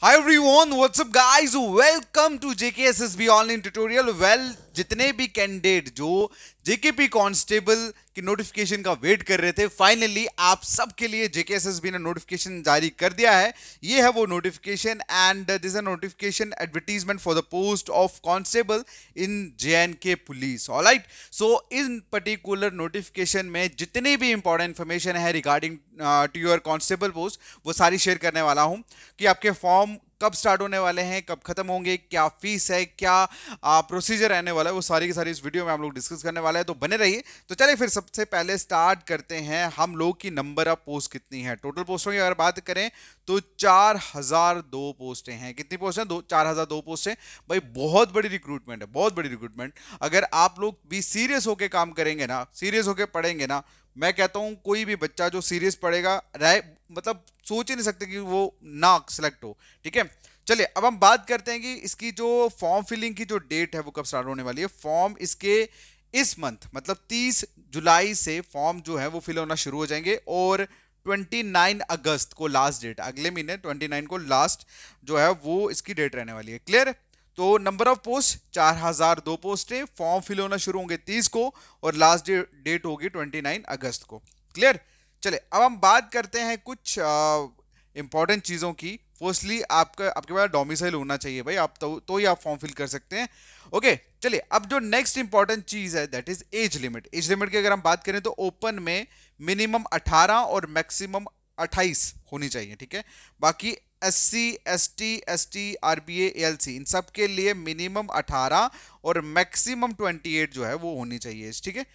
Hi everyone, what's up guys? Welcome to JKSSB online tutorial. Well, जितने भी candidate जो JK P constable की notification का wait कर रहे थे फाइनली आप सबके लिए जेके एस एस बी ने नोटिफिकेशन जारी कर दिया है ये है वो notification and this a notification advertisement for the post of constable in J and K police all right so in particular notification में जितनी भी इंपॉर्टेंट इंफॉर्मेशन है regarding to your constable post वो सारी शेयर करने वाला हूँ कि आपके फॉर्म कब स्टार्ट होने वाले हैं कब खत्म होंगे क्या फीस है क्या प्रोसीजर रहने वाला है वो सारी की सारी इस वीडियो में हम लोग डिस्कस करने वाले हैं तो बने रहिए तो चलिए फिर सबसे पहले स्टार्ट करते हैं हम लोग की नंबर ऑफ पोस्ट कितनी है टोटल पोस्टों की अगर बात करें तो चार हजार दो पोस्टें हैं कितनी पोस्ट हैं दो चार हजार दो पोस्टें भाई बहुत बड़ी रिक्रूटमेंट है बहुत बड़ी रिक्रूटमेंट अगर आप लोग भी सीरियस होकर काम करेंगे ना सीरियस होकर पढ़ेंगे ना मैं कहता हूँ कोई भी बच्चा जो सीरियस पढ़ेगा रह मतलब सोच ही नहीं सकते कि वो ना सिलेक्ट हो ठीक है चलिए अब हम बात करते हैं कि इसकी जो फॉर्म फिलिंग की जो डेट है वो कब स्टार्ट होने वाली है फॉर्म इसके इस मंथ मतलब 30 जुलाई से फॉर्म जो है वो फिल होना शुरू हो जाएंगे और 29 अगस्त को लास्ट डेट अगले महीने 29 को लास्ट जो है वो इसकी डेट रहने वाली है क्लियर तो नंबर ऑफ पोस्ट चार हजार दो पोस्टें फॉर्म फिल होना शुरू होंगे तीस को और लास्ट डेट होगी ट्वेंटी नाइन अगस्त को क्लियर चले अब हम बात करते हैं कुछ इंपॉर्टेंट चीज़ों की फर्स्टली आपका आपके पास डोमिसाइल होना चाहिए भाई आप तो तो ही आप फॉर्म फिल कर सकते हैं ओके चलिए अब जो नेक्स्ट इंपॉर्टेंट चीज़ है that is age limit age limit की अगर हम बात करें तो ओपन में मिनिमम 18 और मैक्सिमम 28 होनी चाहिए ठीक है बाकी SC, ST, ST, RBA, LC इन सब के लिए मिनिमम 18 और मैक्सिमम 28 जो है वो होनी चाहिए ठीक है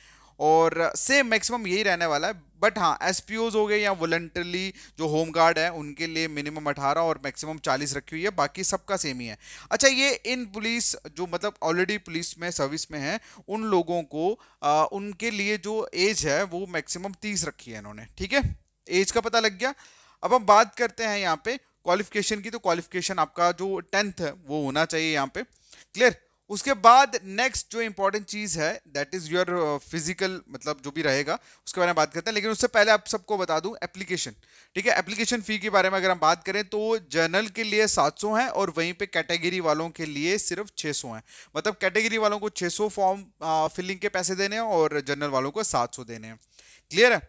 और सेम मैक्सिमम यही रहने वाला है बट हाँ एस हो गए या वॉलंटरली जो होम गार्ड है उनके लिए मिनिमम 18 और मैक्सिमम 40 रखी हुई है बाकी सबका सेम ही है अच्छा ये इन पुलिस जो मतलब ऑलरेडी पुलिस में सर्विस में है उन लोगों को आ, उनके लिए जो एज है वो मैक्सिमम 30 रखी है इन्होंने ठीक है एज का पता लग गया अब हम बात करते हैं यहाँ पे क्वालिफिकेशन की तो क्वालिफिकेशन आपका जो टेंथ है वो होना चाहिए यहाँ पे क्लियर उसके बाद नेक्स्ट जो इंपॉर्टेंट चीज है दैट इज योर फिजिकल मतलब जो भी रहेगा उसके बारे में बात करते हैं लेकिन उससे पहले आप सबको बता दूं एप्लीकेशन ठीक है एप्लीकेशन फी के बारे में अगर हम बात करें तो जनरल के लिए 700 है और वहीं पे कैटेगरी वालों के लिए सिर्फ 600 है मतलब कैटेगरी वालों को 600 फॉर्म फिलिंग के पैसे देने हैं और जनरल वालों को सात देने हैं क्लियर है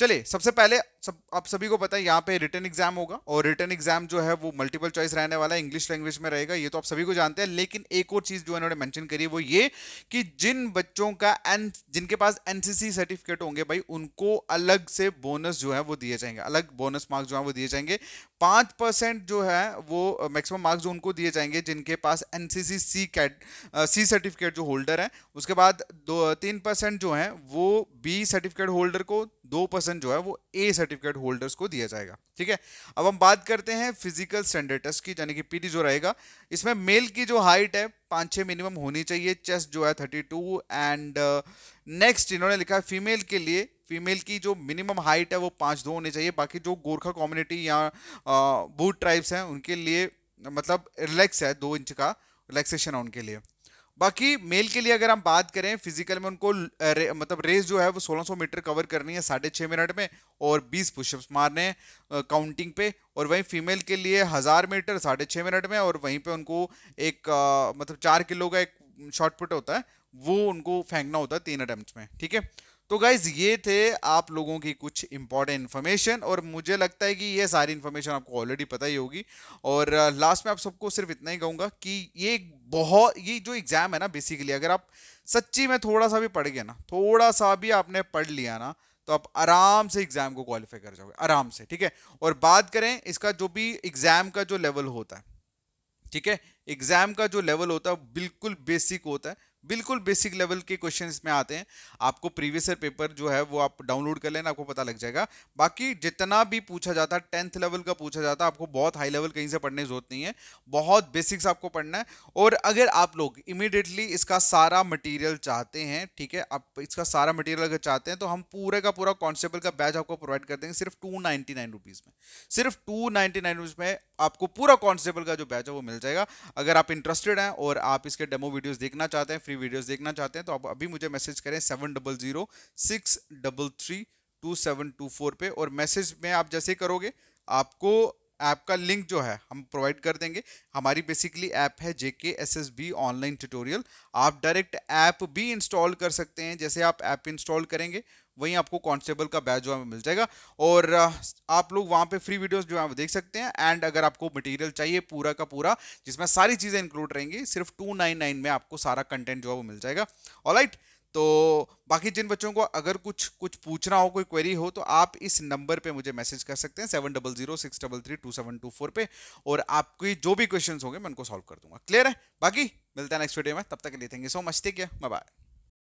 चलिए सबसे पहले सब आप सभी को पता है यहाँ पे रिटर्न एग्जाम होगा और रिटर्न एग्जाम जो है वो मल्टीपल चॉइस रहने वाला है इंग्लिश लैंग्वेज में रहेगा ये तो आप सभी को जानते हैं लेकिन एक और चीज जो इन्होंने मेंशन करी है वो ये कि जिन बच्चों का एन जिनके पास एनसीसी सर्टिफिकेट होंगे भाई उनको अलग से बोनस जो है वो दिए जाएंगे अलग बोनस मार्क्स जो है वो दिए जाएंगे पाँच परसेंट जो है वो मैक्सिमम मार्क्स जो उनको दिए जाएंगे जिनके पास एन सी सी सी कैट सी सर्टिफिकेट जो होल्डर है उसके बाद दो तीन परसेंट जो है वो बी सर्टिफिकेट होल्डर को दो परसेंट जो है वो ए सर्टिफिकेट होल्डर्स को दिया जाएगा ठीक है अब हम बात करते हैं फिजिकल स्टैंडर्ड टेस्ट की यानी कि पीटी जो रहेगा इसमें मेल की जो हाइट है पाँच छः मिनिमम होनी चाहिए चेस्ट जो है थर्टी टू एंड नेक्स्ट इन्होंने लिखा है फीमेल के लिए फीमेल की जो मिनिमम हाइट है वो पाँच दो होनी चाहिए बाकी जो गोरखा कम्युनिटी या बूट uh, ट्राइब्स हैं उनके लिए मतलब रिलैक्स है दो इंच का रिलैक्सेशन है उनके लिए बाकी मेल के लिए अगर हम बात करें फिजिकल में उनको रे, मतलब रेस जो है वो 1600 मीटर कवर करनी है साढ़े छः मिनट में और 20 पुशअप्स मारने हैं काउंटिंग पे और वहीं फीमेल के लिए हज़ार मीटर साढ़े छः मिनट में और वहीं पे उनको एक आ, मतलब चार किलो का एक शॉर्टपुट होता है वो उनको फेंकना होता है तीन अटैम्प्ट में ठीक है तो गाइज ये थे आप लोगों की कुछ इंपॉर्टेंट इन्फॉर्मेशन और मुझे लगता है कि ये सारी इन्फॉर्मेशन आपको ऑलरेडी पता ही होगी और लास्ट uh, में आप सबको सिर्फ इतना ही कहूँगा कि ये बहुत ये जो एग्ज़ाम है ना बेसिकली अगर आप सच्ची में थोड़ा सा भी पढ़ गए ना थोड़ा सा भी आपने पढ़ लिया ना तो आप आराम से एग्जाम को क्वालिफाई कर जाओगे आराम से ठीक है और बात करें इसका जो भी एग्जाम का जो लेवल होता है ठीक है एग्जाम का जो लेवल होता है बिल्कुल बेसिक होता है बिल्कुल बेसिक लेवल के क्वेश्चन इसमें आते हैं आपको प्रीवियस ईयर पेपर जो है वो आप डाउनलोड कर लेना आपको पता लग जाएगा बाकी जितना भी पूछा जाता है टेंथ लेवल का पूछा जाता है आपको बहुत हाई लेवल कहीं से पढ़ने की जरूरत नहीं है बहुत बेसिक्स आपको पढ़ना है और अगर आप लोग इमिडिएटली इसका सारा मटीरियल चाहते हैं ठीक है आप इसका सारा मटीरियल अगर चाहते हैं तो हम पूरे का पूरा कॉन्स्टेबल का बैच आपको प्रोवाइड कर देंगे सिर्फ टू नाइनटी नाइन रुपीज़ में सिर्फ टू नाइनटी नाइन में आपको पूरा कॉन्स्टेबल का जो बैच है वो मिल जाएगा अगर आप इंटरेस्टेड हैं और आप इसके डेमो वीडियोज़ देखना चाहते हैं फ्री भी वीडियोस देखना चाहते हैं तो आप अभी मुझे मैसेज करें seven double zero six double three two seven two four पे और मैसेज में आप जैसे करोगे आपको ऐप का लिंक जो है हम प्रोवाइड कर देंगे हमारी बेसिकली ऐप है JK S S B online tutorial आप डायरेक्ट ऐप भी इंस्टॉल कर सकते हैं जैसे आप ऐप इंस्टॉल करेंगे वहीं आपको कॉन्स्टेबल का बैच जो है मिल जाएगा और आप लोग वहाँ पे फ्री वीडियोस जो है देख सकते हैं एंड अगर आपको मटेरियल चाहिए पूरा का पूरा जिसमें सारी चीज़ें इंक्लूड रहेंगी सिर्फ 299 में आपको सारा कंटेंट जो है वो मिल जाएगा ऑलराइट तो बाकी जिन बच्चों को अगर कुछ कुछ पूछना हो कोई क्वेरी हो तो आप इस नंबर पे मुझे मैसेज कर सकते हैं seven double zero six double three two seven two four पे और आपके जो भी क्वेश्चंस होंगे मैं उनको सॉल्व कर दूंगा क्लियर है बाकी मिलता है नेक्स्ट वीडियो में तब तक के लिए thank you so much take care bye